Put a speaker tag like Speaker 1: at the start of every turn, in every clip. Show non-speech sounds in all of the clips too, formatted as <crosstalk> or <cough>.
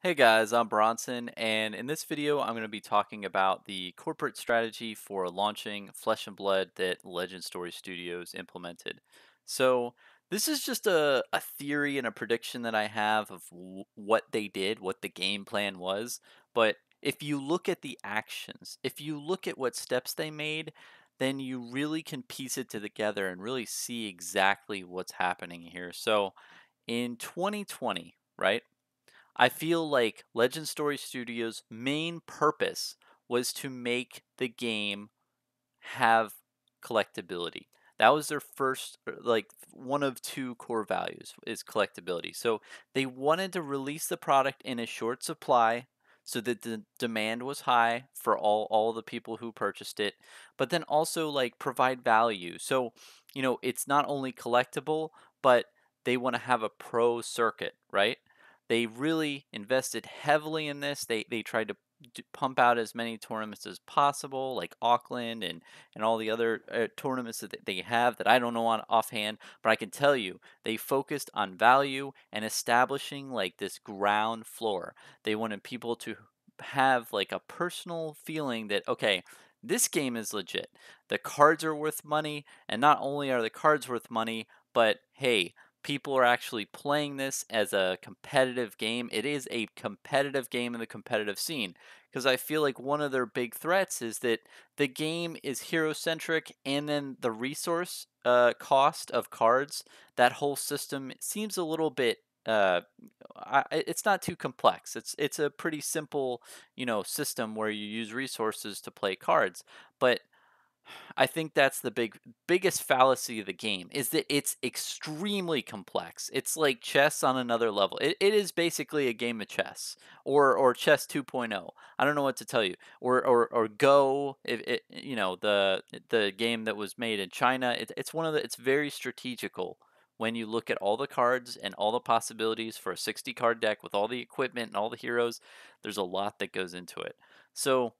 Speaker 1: Hey guys, I'm Bronson, and in this video, I'm going to be talking about the corporate strategy for launching Flesh and Blood that Legend Story Studios implemented. So, this is just a, a theory and a prediction that I have of what they did, what the game plan was. But if you look at the actions, if you look at what steps they made, then you really can piece it together and really see exactly what's happening here. So, in 2020, right? I feel like Legend Story Studios' main purpose was to make the game have collectability. That was their first, er, like, one of two core values is collectability. So they wanted to release the product in a short supply so that the demand was high for all, all the people who purchased it, but then also, like, provide value. So, you know, it's not only collectible, but they want to have a pro circuit, right? They really invested heavily in this. They they tried to pump out as many tournaments as possible, like Auckland and, and all the other uh, tournaments that they have that I don't know on offhand, but I can tell you they focused on value and establishing like this ground floor. They wanted people to have like a personal feeling that, okay, this game is legit. The cards are worth money, and not only are the cards worth money, but hey, people are actually playing this as a competitive game. It is a competitive game in the competitive scene because I feel like one of their big threats is that the game is hero centric and then the resource uh, cost of cards, that whole system seems a little bit. Uh, I, it's not too complex. It's it's a pretty simple, you know, system where you use resources to play cards. But I think that's the big biggest fallacy of the game is that it's extremely complex. It's like chess on another level. It, it is basically a game of chess or or chess 2.0. I don't know what to tell you. Or or, or Go, it, it, you know, the the game that was made in China. It, it's one of the it's very strategical when you look at all the cards and all the possibilities for a 60 card deck with all the equipment and all the heroes. There's a lot that goes into it. So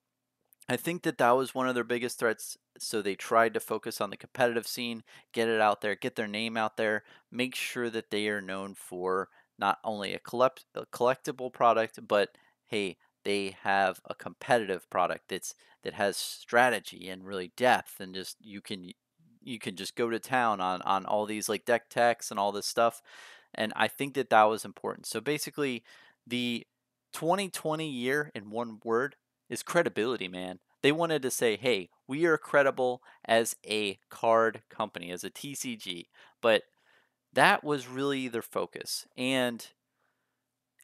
Speaker 1: I think that that was one of their biggest threats. So they tried to focus on the competitive scene, get it out there, get their name out there, make sure that they are known for not only a, collect- a collectible product, but hey, they have a competitive product that's that has strategy and really depth, and just you can you can just go to town on on all these like deck techs and all this stuff. And I think that that was important. So basically, the 2020 year in one word is credibility, man. They wanted to say, hey, we are credible as a card company, as a TCG. But that was really their focus. And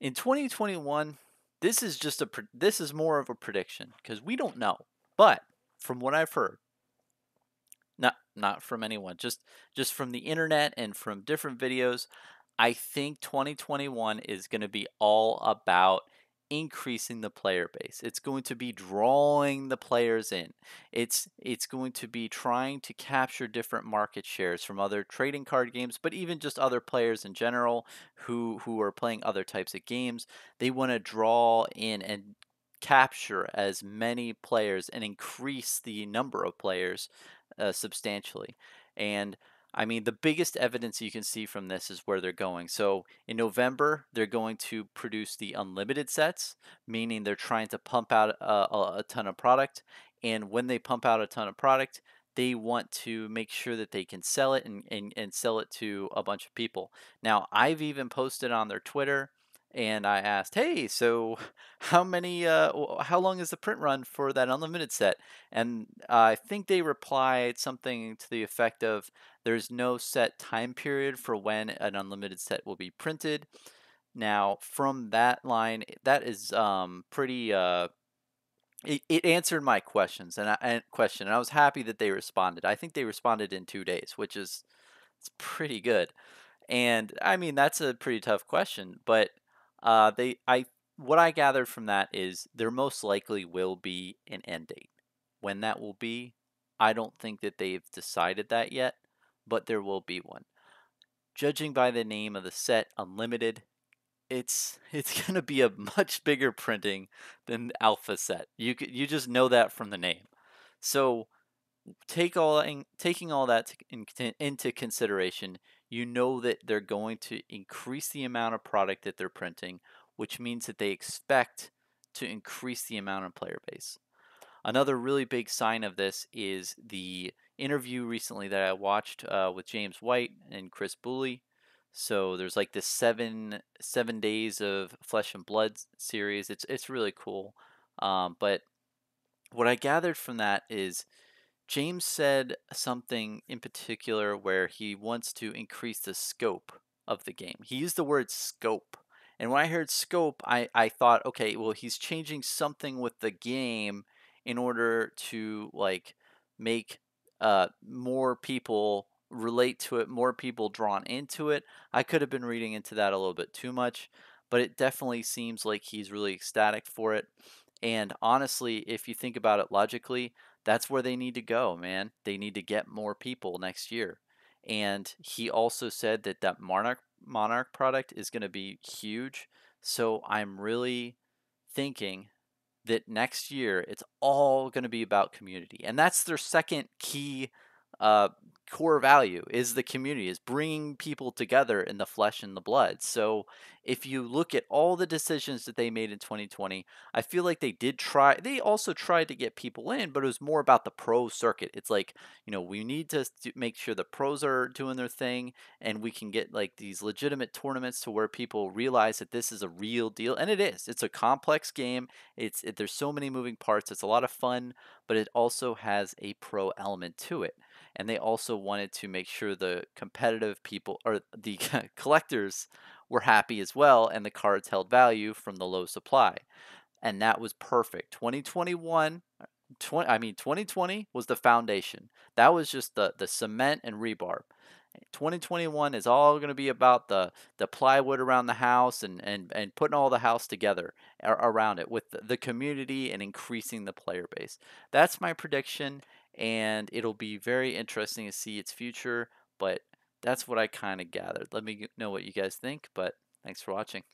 Speaker 1: in 2021, this is just a this is more of a prediction because we don't know. But from what I've heard, not not from anyone, just just from the internet and from different videos, I think 2021 is going to be all about increasing the player base. It's going to be drawing the players in. It's it's going to be trying to capture different market shares from other trading card games, but even just other players in general who who are playing other types of games. They want to draw in and capture as many players and increase the number of players uh, substantially. And I mean, the biggest evidence you can see from this is where they're going. So in November, they're going to produce the unlimited sets, meaning they're trying to pump out a, a, ton of product. And when they pump out a ton of product, they want to make sure that they can sell it and, and, and sell it to a bunch of people. Now, I've even posted on their Twitter and I asked, "Hey, so <laughs> how many? Uh, how long is the print run for that unlimited set?" And I think they replied something to the effect of, "There's no set time period for when an unlimited set will be printed." Now, from that line, eh, that is um, pretty. Uh, it, it answered my questions and, I, and question, and I was happy that they responded. I think they responded in two days, which is it's pretty good. And I mean, that's a pretty tough question, but uh, they, I, what I gathered from that is there most likely will be an end date. When that will be, I don't think that they've decided that yet, but there will be one. Judging by the name of the set, Unlimited, it's <laughs> it's gonna be a much bigger printing than Alpha set. You you just know that from the name. So take all in, taking all that to, in, into consideration, you know that they're going to increase the amount of product that they're printing, which means that they expect to increase the amount of player base. Another really big sign of this is the interview recently that I watched uh, with James White and Chris Booley. So there's like this seven seven days of Flesh and Blood series. It's it's really cool. Um, but what I gathered from that is James said something in particular where he wants to increase the scope of the game. He used the word scope. And when I heard scope, I, I thought, okay, well, he's changing something with the game in order to like make uh, more people relate to it, more people drawn into it. I could have been reading into that a little bit too much, but it definitely seems like he's really ecstatic for it. And honestly, if you think about it logically, that's where they need to go, man. They need to get more people next year. And he also said that that Monarch Monarch product is going to be huge. So I'm really thinking that next year it's all going to be about community, and that's their second key uh, core value is the community, is bringing people together in the flesh and the blood. So if you look at all the decisions that they made in 2020, I feel like they did try. They also tried to get people in, but it was more about the pro circuit. It's like, you know, we need to make sure the pros are doing their thing and we can get like these legitimate tournaments to where people realize that this is a real deal. And it is. It's a complex game. It's it, there's so many moving parts. It's a lot of fun, but it also has a pro element to it. And they also wanted to make sure the competitive people or the <laughs> collectors were happy as well, and the cards held value from the low supply. And that was perfect. 2021, 20, uh, I mean, 2020 was the foundation. That was just the, the cement and rebar. 2021 is all going to be about the, the plywood around the house and, and, and putting all the house together around it with the community and increasing the player base. That's my prediction, and it'll be very interesting to see its future. But that's what I kind of gathered. Let me know what you guys think, but thanks for watching.